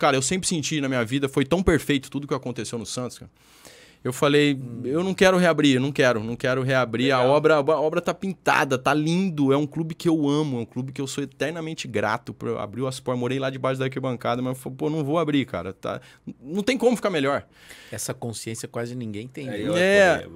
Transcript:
Cara, eu sempre senti na minha vida, foi tão perfeito tudo que aconteceu no Santos, cara. Eu falei, hum. eu não quero reabrir, não quero, não quero reabrir. Legal. A obra, a obra tá pintada, tá lindo. É um clube que eu amo, é um clube que eu sou eternamente grato. Por, abriu as portas, morei lá debaixo da arquibancada, mas pô, não vou abrir, cara. Tá, não tem como ficar melhor. Essa consciência quase ninguém tem. É, né? é